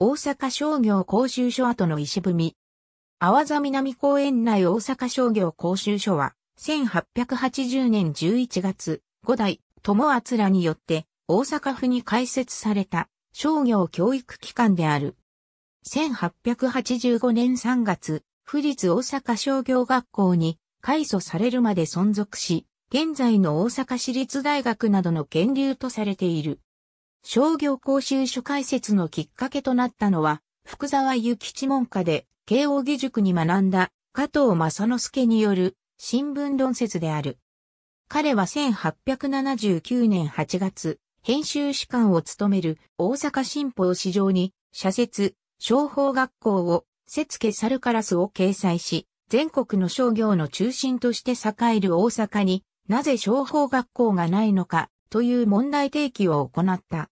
大阪商業講習所跡の石踏み。淡沢座南公園内大阪商業講習所は、1880年11月、五代、友厚らによって、大阪府に開設された商業教育機関である。1885年3月、府立大阪商業学校に改祖されるまで存続し、現在の大阪市立大学などの源流とされている。商業講習所開設のきっかけとなったのは、福沢諭吉門下で慶応義塾に学んだ加藤正之助による新聞論説である。彼は1879年8月、編集士官を務める大阪新報市場に社説、商法学校を、節家サルカラスを掲載し、全国の商業の中心として栄える大阪になぜ商法学校がないのかという問題提起を行った。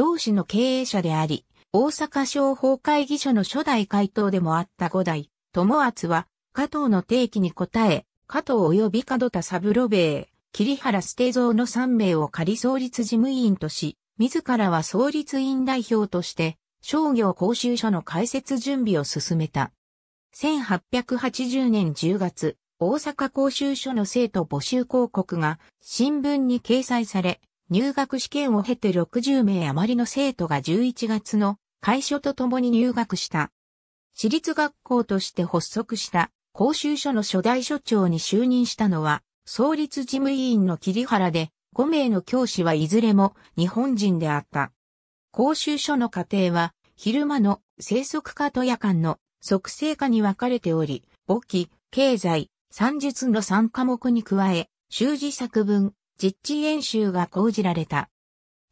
同市の経営者であり、大阪商法会議所の初代会頭でもあった五代、友厚は、加藤の定期に応え、加藤及び門田三郎兵衛、桐原捨蔵の3名を仮創立事務委員とし、自らは創立委員代表として、商業講習所の開設準備を進めた。1880年10月、大阪講習所の生徒募集広告が新聞に掲載され、入学試験を経て60名余りの生徒が11月の会所とともに入学した。私立学校として発足した公衆所の初代所長に就任したのは、創立事務委員の桐原で、5名の教師はいずれも日本人であった。公衆所の家庭は、昼間の生息化と夜間の即成化に分かれており、簿記、経済、算術の3科目に加え、習字作文、実地演習が講じられた。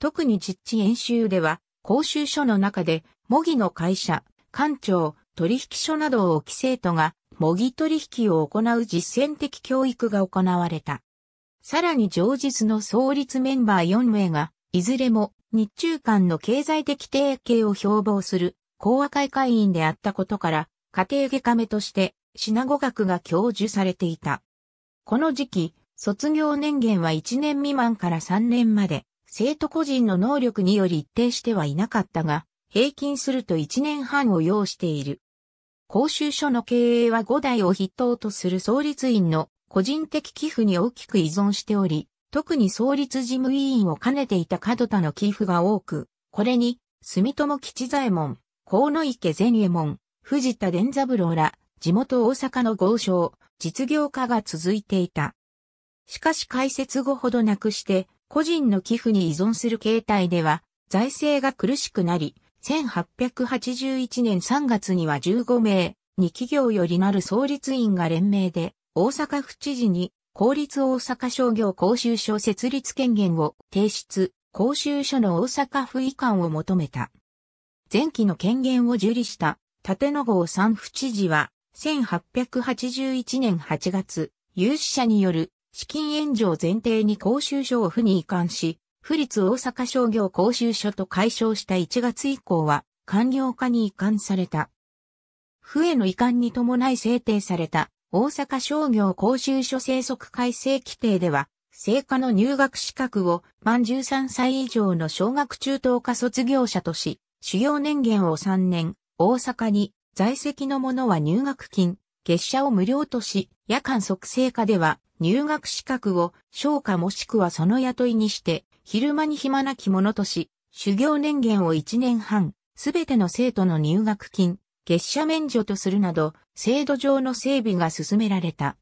特に実地演習では、講習所の中で、模擬の会社、官庁、取引所などを置き生徒が、模擬取引を行う実践的教育が行われた。さらに上日の創立メンバー4名が、いずれも日中間の経済的提携を標榜する講和会会員であったことから、家庭外科目として、品語学が教授されていた。この時期、卒業年限は1年未満から3年まで、生徒個人の能力により一定してはいなかったが、平均すると1年半を要している。公衆所の経営は5代を筆頭とする創立員の個人的寄付に大きく依存しており、特に創立事務委員を兼ねていた角田の寄付が多く、これに、住友吉左衛門、河野池善衛門、藤田伝三郎ら、地元大阪の豪商、実業家が続いていた。しかし開設後ほどなくして、個人の寄付に依存する形態では、財政が苦しくなり、1881年3月には15名、に企業よりなる創立員が連名で、大阪府知事に、公立大阪商業公衆所設立権限を提出、公衆所の大阪府遺憾を求めた。前期の権限を受理した、立野郷三府知事は、1881年8月、有志者による資金援助を前提に公衆所を府に移管し、府立大阪商業公衆所と解消した1月以降は、官僚化に移管された。府への移管に伴い制定された大阪商業公衆所生息改正規定では、成果の入学資格を満13歳以上の小学中等科卒業者とし、主要年限を3年、大阪に在籍の者は入学金、月謝を無料とし、夜間即成課では入学資格を商家もしくはその雇いにして、昼間に暇なき者とし、修行年限を1年半、すべての生徒の入学金、月謝免除とするなど、制度上の整備が進められた。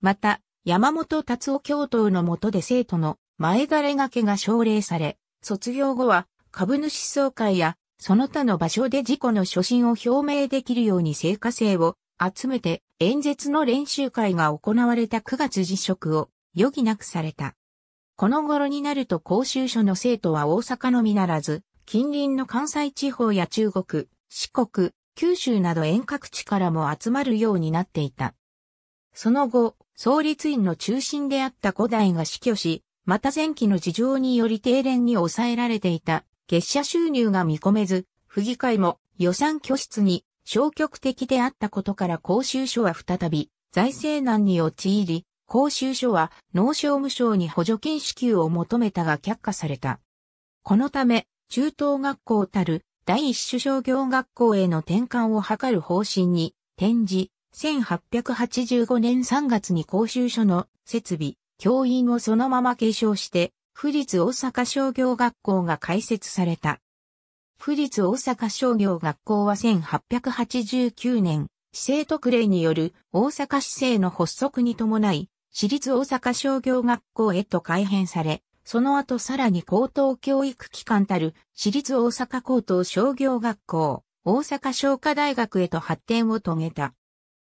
また、山本達夫教頭の下で生徒の前枯れ掛けが奨励され、卒業後は株主総会やその他の場所で自己の初心を表明できるように成果性を集めて演説の練習会が行われた9月辞職を余儀なくされた。この頃になると公衆所の生徒は大阪のみならず、近隣の関西地方や中国、四国、九州など遠隔地からも集まるようになっていた。その後、創立院の中心であった古代が死去し、また前期の事情により定連に抑えられていた月謝収入が見込めず、府議会も予算拠出に消極的であったことから公衆所は再び財政難に陥り、公衆所は農商務省に補助金支給を求めたが却下された。このため、中等学校たる第一種商業学校への転換を図る方針に転じ、1885年3月に公衆所の設備、教員をそのまま継承して、府立大阪商業学校が開設された。府立大阪商業学校は1889年、市政特例による大阪市政の発足に伴い、私立大阪商業学校へと改編され、その後さらに高等教育機関たる私立大阪高等商業学校、大阪商科大学へと発展を遂げた。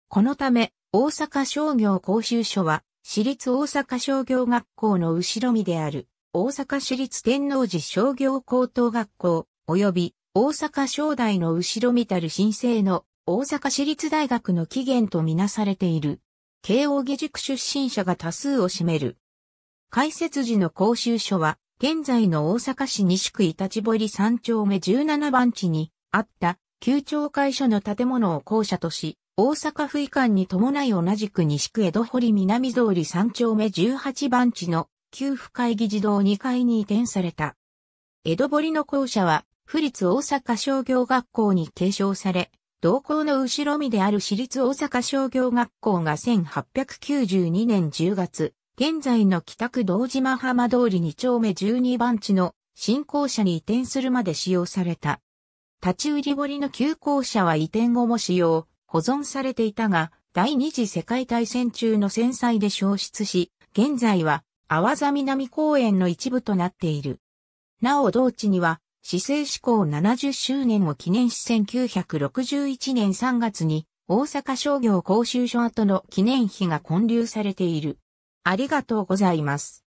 このため、大阪商業講習所は、私立大阪商業学校の後ろ身である、大阪市立天王寺商業高等学校、及び大阪商大の後ろ見たる新生の大阪市立大学の起源とみなされている。慶応義塾出身者が多数を占める。開設時の講習所は、現在の大阪市西区板千堀三丁目17番地にあった旧町会所の建物を校舎とし、大阪府以館に伴い同じく西区江戸堀南通り三丁目18番地の旧府会議児童2階に移転された。江戸堀の校舎は府立大阪商業学校に継承され、同校の後ろ身である私立大阪商業学校が1892年10月、現在の北区道島浜通り2丁目12番地の新校舎に移転するまで使用された。立ち売り堀の旧校舎は移転後も使用、保存されていたが、第二次世界大戦中の戦災で消失し、現在は、淡波座南公園の一部となっている。なお同地には、市政施行70周年を記念し1961年3月に大阪商業講習所跡の記念碑が建立されている。ありがとうございます。